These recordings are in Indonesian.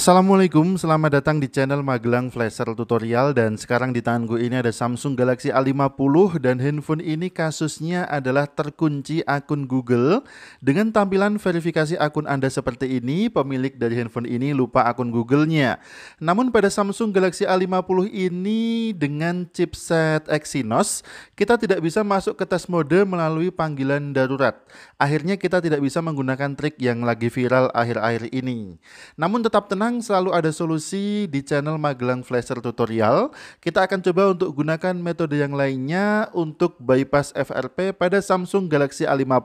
Assalamualaikum, selamat datang di channel Magelang Flasher Tutorial dan sekarang di tangan gue ini ada Samsung Galaxy A50 dan handphone ini kasusnya adalah terkunci akun Google dengan tampilan verifikasi akun Anda seperti ini, pemilik dari handphone ini lupa akun Google-nya. Namun pada Samsung Galaxy A50 ini dengan chipset Exynos, kita tidak bisa masuk ke tes mode melalui panggilan darurat. Akhirnya kita tidak bisa menggunakan trik yang lagi viral akhir-akhir ini. Namun tetap tenang selalu ada solusi di channel Magelang Flasher Tutorial. Kita akan coba untuk gunakan metode yang lainnya untuk bypass FRP pada Samsung Galaxy A50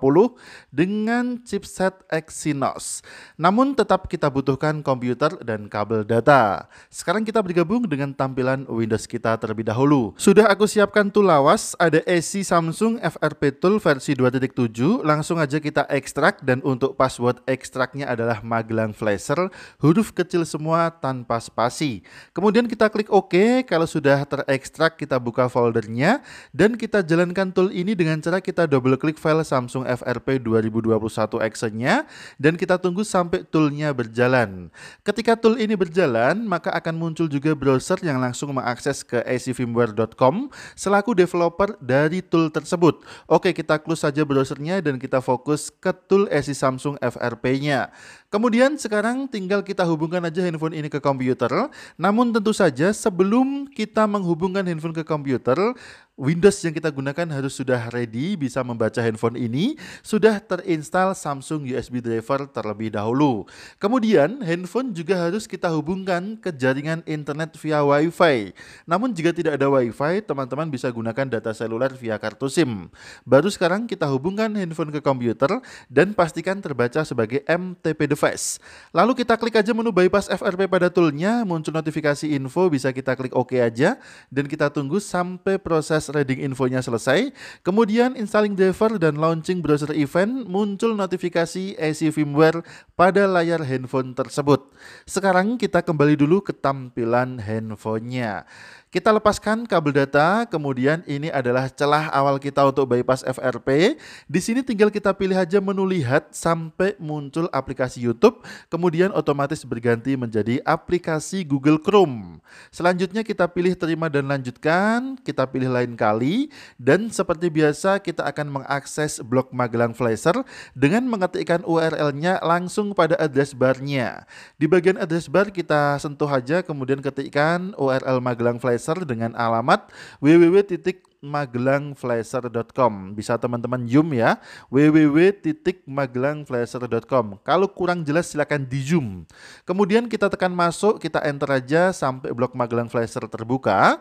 dengan chipset Exynos. Namun tetap kita butuhkan komputer dan kabel data. Sekarang kita bergabung dengan tampilan Windows kita terlebih dahulu. Sudah aku siapkan tool lawas, ada AC Samsung FRP Tool versi 2.7. Langsung aja kita ekstrak dan untuk password ekstraknya adalah Magelang Flasher huruf ke kecil semua tanpa spasi. Kemudian kita klik OK, kalau sudah terekstrak kita buka foldernya, dan kita jalankan tool ini dengan cara kita double klik file Samsung FRP 2021 Action-nya, dan kita tunggu sampai toolnya berjalan. Ketika tool ini berjalan, maka akan muncul juga browser yang langsung mengakses ke acfirmware.com selaku developer dari tool tersebut. Oke, kita close saja browsernya dan kita fokus ke tool AC Samsung FRP-nya. Kemudian sekarang tinggal kita hubungkan hubungkan aja handphone ini ke komputer. Namun tentu saja sebelum kita menghubungkan handphone ke komputer, Windows yang kita gunakan harus sudah ready bisa membaca handphone ini, sudah terinstall Samsung USB driver terlebih dahulu. Kemudian, handphone juga harus kita hubungkan ke jaringan internet via WiFi. Namun jika tidak ada WiFi, teman-teman bisa gunakan data seluler via kartu SIM. Baru sekarang kita hubungkan handphone ke komputer dan pastikan terbaca sebagai MTP device. Lalu kita klik aja menu bypass FRP pada toolnya, muncul notifikasi info bisa kita klik OK aja dan kita tunggu sampai proses proses reading infonya selesai, kemudian installing driver dan launching browser event muncul notifikasi AC firmware pada layar handphone tersebut. Sekarang kita kembali dulu ke tampilan handphonenya. Kita lepaskan kabel data, kemudian ini adalah celah awal kita untuk bypass FRP. Di sini tinggal kita pilih aja menu lihat sampai muncul aplikasi YouTube, kemudian otomatis berganti menjadi aplikasi Google Chrome. Selanjutnya kita pilih terima dan lanjutkan, kita pilih lain kali, dan seperti biasa kita akan mengakses blog Magelang Flasher dengan mengetikkan URL-nya langsung pada address bar-nya. Di bagian address bar kita sentuh aja, kemudian ketikkan URL Magelang Flasher Flasher dengan alamat www.magelangflasher.com. Bisa teman-teman zoom ya, www.magelangflasher.com. Kalau kurang jelas silakan di zoom. Kemudian kita tekan masuk, kita enter aja sampai blog Magelang Flasher terbuka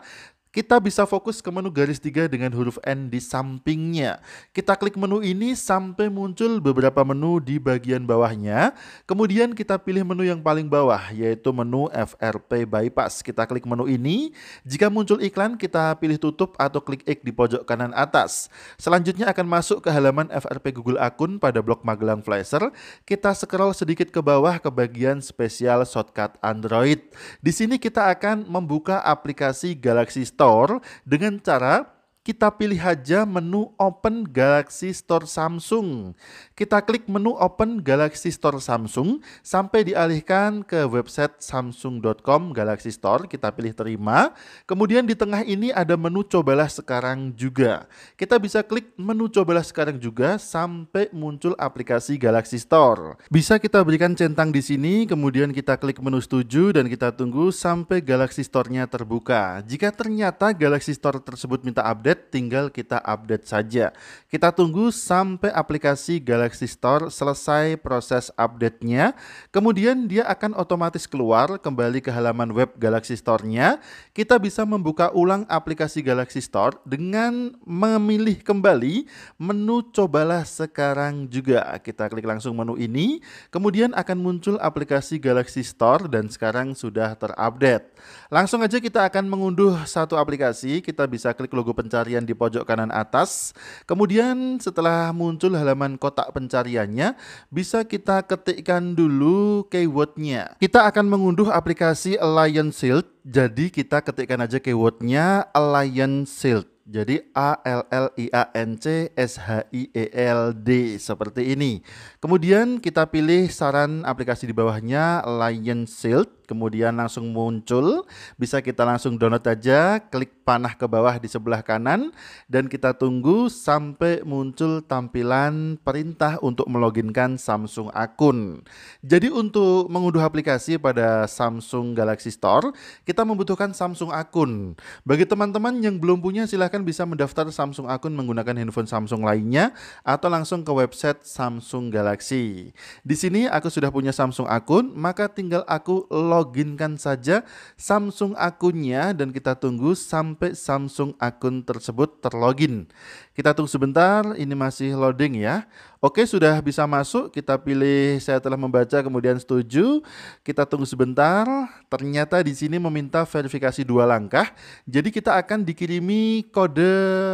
kita bisa fokus ke menu garis tiga dengan huruf N di sampingnya. Kita klik menu ini sampai muncul beberapa menu di bagian bawahnya. Kemudian kita pilih menu yang paling bawah, yaitu menu FRP Bypass. Kita klik menu ini. Jika muncul iklan, kita pilih tutup atau klik X di pojok kanan atas. Selanjutnya akan masuk ke halaman FRP Google Akun pada blok Magelang Flasher. Kita scroll sedikit ke bawah ke bagian spesial shortcut Android. Di sini kita akan membuka aplikasi Galaxy Store kantor dengan cara kita pilih aja menu Open Galaxy Store Samsung. Kita klik menu Open Galaxy Store Samsung sampai dialihkan ke website samsung.com Galaxy Store, kita pilih terima. Kemudian di tengah ini ada menu cobalah sekarang juga. Kita bisa klik menu cobalah sekarang juga sampai muncul aplikasi Galaxy Store. Bisa kita berikan centang di sini, kemudian kita klik menu setuju dan kita tunggu sampai Galaxy Store-nya terbuka. Jika ternyata Galaxy Store tersebut minta update update, tinggal kita update saja. Kita tunggu sampai aplikasi Galaxy Store selesai proses update-nya. Kemudian dia akan otomatis keluar kembali ke halaman web Galaxy Store-nya. Kita bisa membuka ulang aplikasi Galaxy Store dengan memilih kembali menu cobalah sekarang juga. Kita klik langsung menu ini, kemudian akan muncul aplikasi Galaxy Store dan sekarang sudah terupdate. Langsung aja kita akan mengunduh satu aplikasi, kita bisa klik logo pencari pencarian di pojok kanan atas. Kemudian setelah muncul halaman kotak pencariannya, bisa kita ketikkan dulu keywordnya. Kita akan mengunduh aplikasi Alliance Shield, jadi kita ketikkan aja keywordnya Alliance Shield. Jadi A L L I A N C S H I E L D seperti ini. Kemudian kita pilih saran aplikasi di bawahnya Lion Shield kemudian langsung muncul. Bisa kita langsung download aja, klik panah ke bawah di sebelah kanan, dan kita tunggu sampai muncul tampilan perintah untuk meloginkan Samsung akun. Jadi untuk mengunduh aplikasi pada Samsung Galaxy Store, kita membutuhkan Samsung akun. Bagi teman-teman yang belum punya, silahkan bisa mendaftar Samsung akun menggunakan handphone Samsung lainnya, atau langsung ke website Samsung Galaxy. Di sini aku sudah punya Samsung akun, maka tinggal aku log loginkan saja Samsung akunnya dan kita tunggu sampai Samsung akun tersebut terlogin. Kita tunggu sebentar, ini masih loading ya. Oke, sudah bisa masuk. Kita pilih saya telah membaca kemudian setuju. Kita tunggu sebentar. Ternyata di sini meminta verifikasi dua langkah. Jadi kita akan dikirimi kode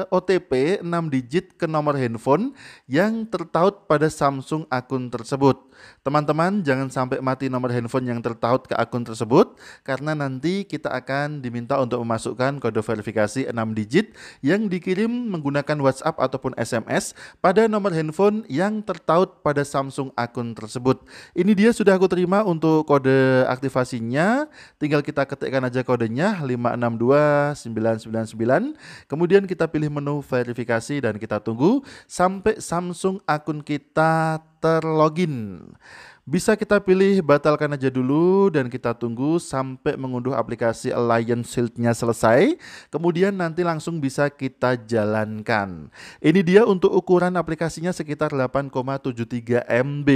OTP 6 digit ke nomor handphone yang tertaut pada Samsung akun tersebut. Teman-teman, jangan sampai mati nomor handphone yang tertaut ke akun tersebut karena nanti kita akan diminta untuk memasukkan kode verifikasi 6 digit yang dikirim menggunakan WhatsApp WhatsApp ataupun SMS pada nomor handphone yang tertaut pada Samsung akun tersebut. Ini dia sudah aku terima untuk kode aktivasinya. Tinggal kita ketikkan aja kodenya 562999. Kemudian kita pilih menu verifikasi dan kita tunggu sampai Samsung akun kita terlogin. Bisa kita pilih batalkan aja dulu dan kita tunggu sampai mengunduh aplikasi Alliance Shield-nya selesai. Kemudian nanti langsung bisa kita jalankan. Ini dia untuk ukuran aplikasinya sekitar 8,73 MB.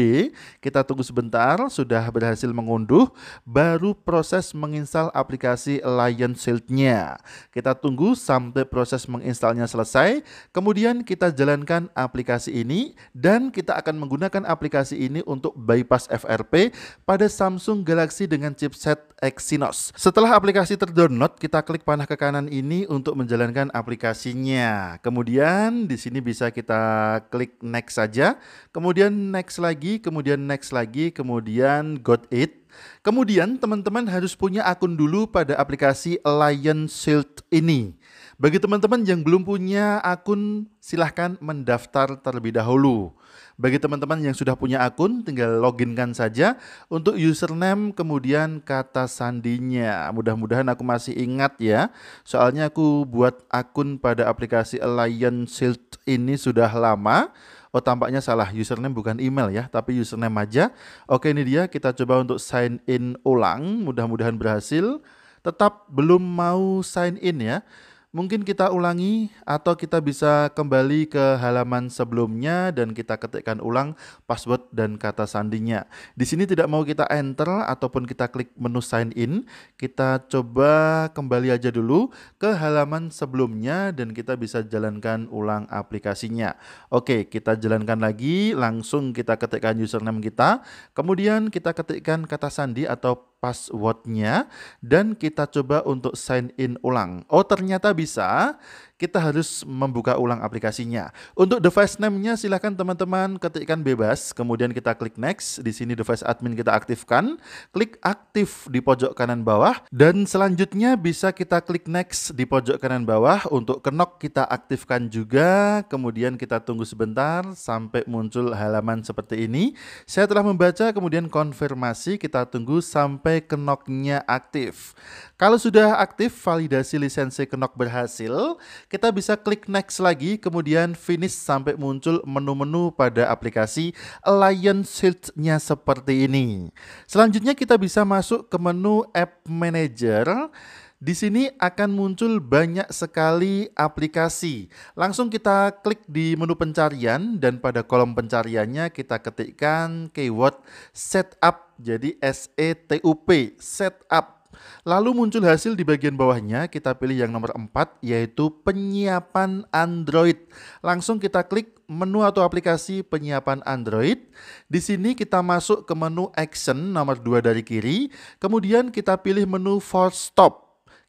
Kita tunggu sebentar, sudah berhasil mengunduh, baru proses menginstal aplikasi Alliance Shield-nya. Kita tunggu sampai proses menginstalnya selesai, kemudian kita jalankan aplikasi ini dan kita akan menggunakan aplikasi ini untuk bypass kelas FRP pada Samsung Galaxy dengan chipset Exynos. Setelah aplikasi terdownload, kita klik panah ke kanan ini untuk menjalankan aplikasinya. Kemudian di sini bisa kita klik next saja, kemudian next lagi, kemudian next lagi, kemudian got it Kemudian teman-teman harus punya akun dulu pada aplikasi Lion Shield ini. Bagi teman-teman yang belum punya akun, silahkan mendaftar terlebih dahulu. Bagi teman-teman yang sudah punya akun, tinggal loginkan saja untuk username kemudian kata sandinya. Mudah-mudahan aku masih ingat ya, soalnya aku buat akun pada aplikasi Lion Shield ini sudah lama. Oh tampaknya salah, username bukan email ya, tapi username aja. Oke ini dia, kita coba untuk sign in ulang, mudah-mudahan berhasil. Tetap belum mau sign in ya. Mungkin kita ulangi atau kita bisa kembali ke halaman sebelumnya dan kita ketikkan ulang password dan kata sandinya. Di sini tidak mau kita enter ataupun kita klik menu sign in. Kita coba kembali aja dulu ke halaman sebelumnya dan kita bisa jalankan ulang aplikasinya. Oke, kita jalankan lagi, langsung kita ketikkan username kita. Kemudian kita ketikkan kata sandi atau passwordnya dan kita coba untuk sign in ulang. Oh ternyata bisa, kita harus membuka ulang aplikasinya. Untuk device name-nya silahkan teman-teman ketikkan bebas, kemudian kita klik next, di sini device admin kita aktifkan, klik aktif di pojok kanan bawah, dan selanjutnya bisa kita klik next di pojok kanan bawah, untuk kenok kita aktifkan juga, kemudian kita tunggu sebentar sampai muncul halaman seperti ini. Saya telah membaca, kemudian konfirmasi, kita tunggu sampai sampai kenoknya aktif. Kalau sudah aktif, validasi lisensi kenok berhasil, kita bisa klik next lagi, kemudian finish sampai muncul menu-menu pada aplikasi Alliance Shield-nya seperti ini. Selanjutnya kita bisa masuk ke menu App Manager, di sini akan muncul banyak sekali aplikasi. Langsung kita klik di menu pencarian dan pada kolom pencariannya kita ketikkan keyword setup. Jadi S E T U P, setup. Lalu muncul hasil di bagian bawahnya, kita pilih yang nomor 4 yaitu penyiapan Android. Langsung kita klik menu atau aplikasi penyiapan Android. Di sini kita masuk ke menu action nomor 2 dari kiri, kemudian kita pilih menu force stop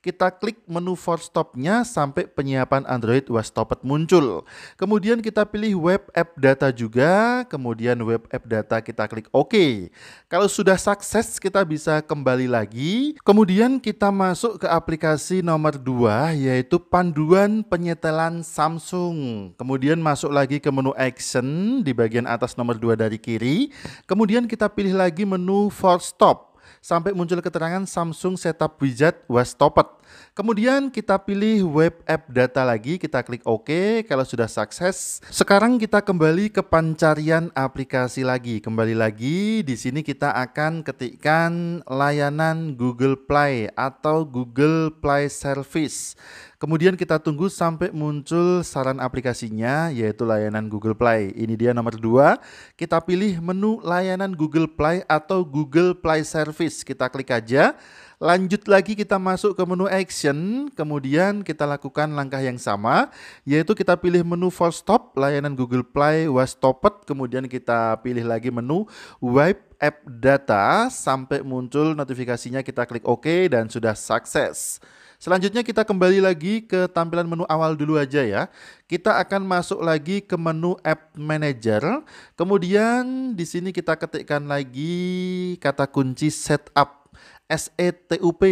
kita klik menu for stopnya sampai penyiapan Android was stopped muncul. Kemudian kita pilih web app data juga, kemudian web app data kita klik OK. Kalau sudah sukses kita bisa kembali lagi. Kemudian kita masuk ke aplikasi nomor 2 yaitu panduan penyetelan Samsung. Kemudian masuk lagi ke menu action di bagian atas nomor 2 dari kiri. Kemudian kita pilih lagi menu for stop sampai muncul keterangan Samsung Setup Widget was stopped. Kemudian kita pilih Web App Data lagi, kita klik OK. Kalau sudah sukses, sekarang kita kembali ke pencarian aplikasi lagi. Kembali lagi, di sini kita akan ketikkan layanan Google Play atau Google Play Service. Kemudian kita tunggu sampai muncul saran aplikasinya yaitu layanan Google Play. Ini dia nomor dua. Kita pilih menu layanan Google Play atau Google Play Service. Kita klik aja. Lanjut lagi kita masuk ke menu action, kemudian kita lakukan langkah yang sama, yaitu kita pilih menu full stop, layanan Google Play was stopped, kemudian kita pilih lagi menu wipe app data sampai muncul notifikasinya kita klik OK dan sudah sukses. Selanjutnya kita kembali lagi ke tampilan menu awal dulu aja ya. Kita akan masuk lagi ke menu App Manager. Kemudian di sini kita ketikkan lagi kata kunci setup. S-E-T-U-P.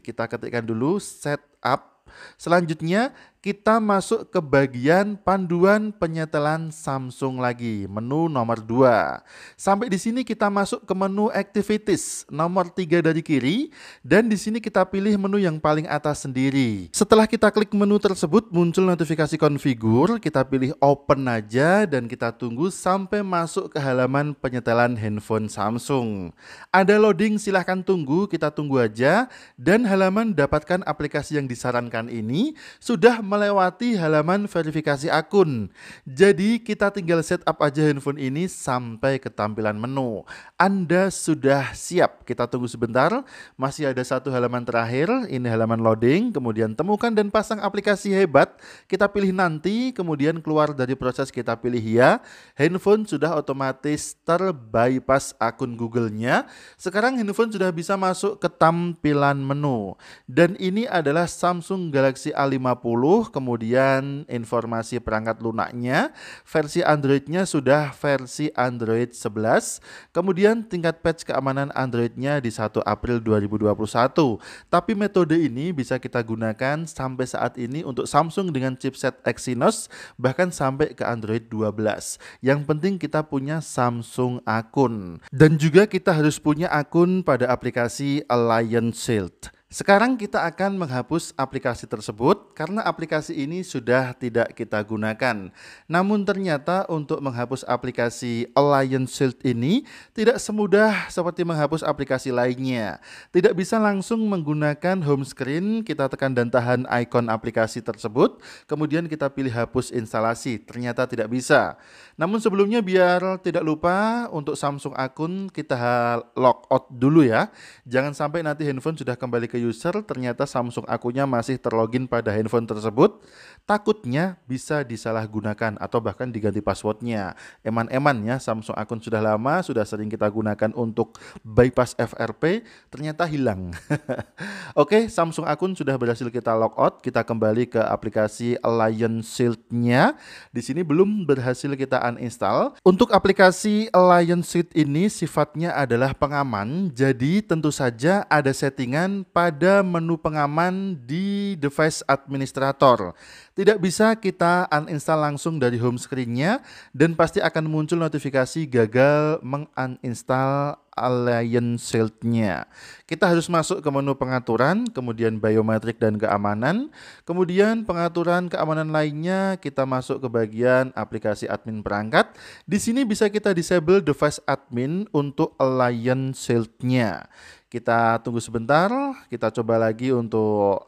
Kita ketikkan dulu setup. Selanjutnya kita masuk ke bagian panduan penyetelan Samsung lagi, menu nomor 2. Sampai di sini kita masuk ke menu activities, nomor 3 dari kiri, dan di sini kita pilih menu yang paling atas sendiri. Setelah kita klik menu tersebut, muncul notifikasi konfigur, kita pilih open aja, dan kita tunggu sampai masuk ke halaman penyetelan handphone Samsung. Ada loading, silahkan tunggu, kita tunggu aja, dan halaman dapatkan aplikasi yang disarankan ini, sudah melewati halaman verifikasi akun. Jadi kita tinggal setup aja handphone ini sampai ke tampilan menu. Anda sudah siap. Kita tunggu sebentar. Masih ada satu halaman terakhir. Ini halaman loading. Kemudian temukan dan pasang aplikasi hebat. Kita pilih nanti. Kemudian keluar dari proses kita pilih ya. Handphone sudah otomatis terbypass akun Google-nya. Sekarang handphone sudah bisa masuk ke tampilan menu. Dan ini adalah Samsung Galaxy A50 kemudian informasi perangkat lunaknya, versi Androidnya sudah versi Android 11, kemudian tingkat patch keamanan Androidnya di 1 April 2021. Tapi metode ini bisa kita gunakan sampai saat ini untuk Samsung dengan chipset Exynos, bahkan sampai ke Android 12. Yang penting kita punya Samsung akun. Dan juga kita harus punya akun pada aplikasi Alliance Shield. Sekarang kita akan menghapus aplikasi tersebut karena aplikasi ini sudah tidak kita gunakan. Namun ternyata untuk menghapus aplikasi Alliance Shield ini tidak semudah seperti menghapus aplikasi lainnya. Tidak bisa langsung menggunakan home screen, kita tekan dan tahan ikon aplikasi tersebut, kemudian kita pilih hapus instalasi. Ternyata tidak bisa. Namun sebelumnya biar tidak lupa untuk Samsung akun kita lock out dulu ya. Jangan sampai nanti handphone sudah kembali ke user ternyata Samsung akunya masih terlogin pada handphone tersebut, takutnya bisa disalahgunakan atau bahkan diganti passwordnya. Eman-eman ya, Samsung akun sudah lama, sudah sering kita gunakan untuk bypass FRP, ternyata hilang. Oke, Samsung akun sudah berhasil kita logout, kita kembali ke aplikasi Alliance Shield-nya. Di sini belum berhasil kita uninstall. Untuk aplikasi Alliance Shield ini sifatnya adalah pengaman, jadi tentu saja ada settingan pada pada menu pengaman di device administrator. Tidak bisa kita uninstall langsung dari home screen-nya dan pasti akan muncul notifikasi gagal menguninstall Alien Shield-nya. Kita harus masuk ke menu pengaturan, kemudian biometrik dan keamanan. Kemudian pengaturan keamanan lainnya kita masuk ke bagian aplikasi admin perangkat. Di sini bisa kita disable device admin untuk Alien Shield-nya. Kita tunggu sebentar, kita coba lagi untuk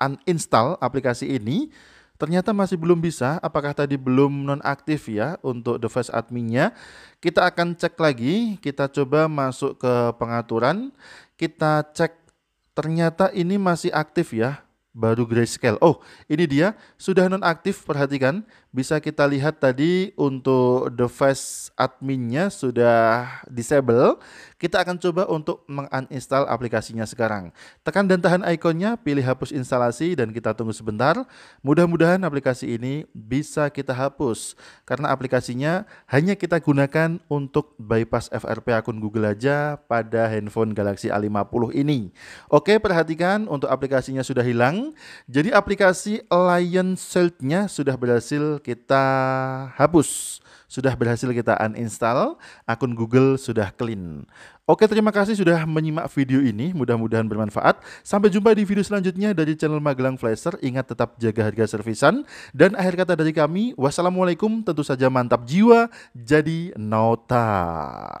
uninstall aplikasi ini. Ternyata masih belum bisa, apakah tadi belum nonaktif ya untuk device adminnya. Kita akan cek lagi, kita coba masuk ke pengaturan, kita cek ternyata ini masih aktif ya, baru grayscale. Oh, ini dia, sudah nonaktif, perhatikan. Bisa kita lihat tadi untuk device adminnya sudah disable. Kita akan coba untuk menginstal aplikasinya sekarang. Tekan dan tahan ikonnya, pilih hapus instalasi dan kita tunggu sebentar. Mudah-mudahan aplikasi ini bisa kita hapus karena aplikasinya hanya kita gunakan untuk bypass FRP akun Google aja pada handphone Galaxy A50 ini. Oke, perhatikan untuk aplikasinya sudah hilang. Jadi aplikasi Lion Shield-nya sudah berhasil kita hapus sudah berhasil kita uninstall, akun Google sudah clean. Oke, terima kasih sudah menyimak video ini. Mudah-mudahan bermanfaat. Sampai jumpa di video selanjutnya dari channel Magelang Flasher. Ingat tetap jaga harga servisan. Dan akhir kata dari kami, wassalamualaikum, tentu saja mantap jiwa, jadi nota.